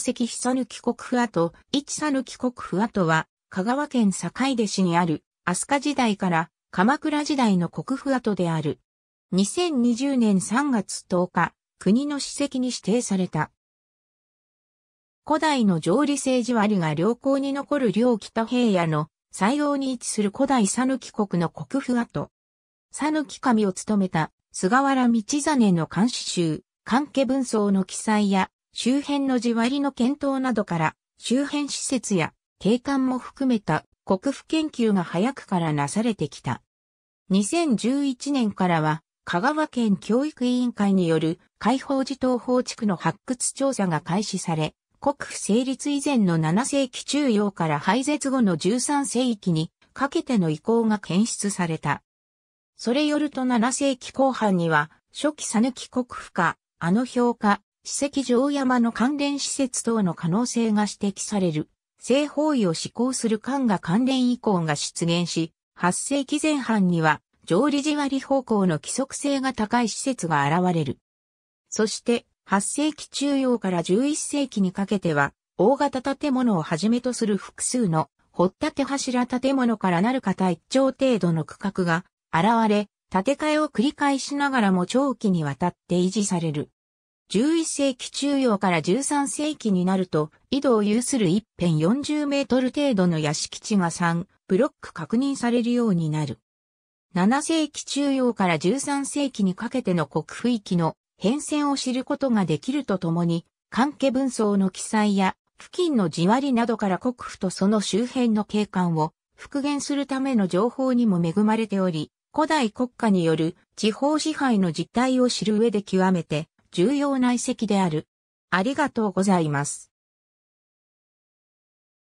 関久ぬ帰国府跡、一佐ぬ帰国府跡は、香川県坂出市にある、飛鳥時代から鎌倉時代の国府跡である。2020年3月10日、国の史跡に指定された。古代の上理政治割が良好に残る両北平野の西洋に位置する古代佐岐国の国府跡。佐岐神を務めた菅原道真の監視集、関家文章の記載や周辺の地割りの検討などから、周辺施設や景観も含めた国府研究が早くからなされてきた。2011年からは、香川県教育委員会による開放児童法地区の発掘調査が開始され、国府成立以前の7世紀中央から廃絶後の13世紀にかけての遺構が検出された。それよると7世紀後半には、初期さぬき国府か、あの評価、史跡城山の関連施設等の可能性が指摘される、西方位を施行する官が関連以降が出現し、8世紀前半には、上理地割方向の規則性が高い施設が現れる。そして、8世紀中央から11世紀にかけては、大型建物をはじめとする複数の、掘っ立柱建物からなる方一丁程度の区画が現れ、建て替えを繰り返しながらも長期にわたって維持される。11世紀中央から13世紀になると、井戸を有する一辺40メートル程度の屋敷地が3、ブロック確認されるようになる。7世紀中央から13世紀にかけての国府域の変遷を知ることができるとともに、関係文章の記載や、付近の地割りなどから国府とその周辺の景観を復元するための情報にも恵まれており、古代国家による地方支配の実態を知る上で極めて重要な遺跡である。ありがとうございます。